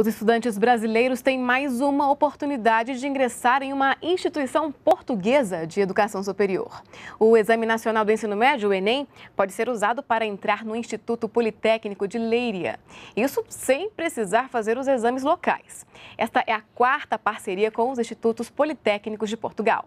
Os estudantes brasileiros têm mais uma oportunidade de ingressar em uma instituição portuguesa de educação superior. O Exame Nacional do Ensino Médio, o Enem, pode ser usado para entrar no Instituto Politécnico de Leiria. Isso sem precisar fazer os exames locais. Esta é a quarta parceria com os Institutos Politécnicos de Portugal.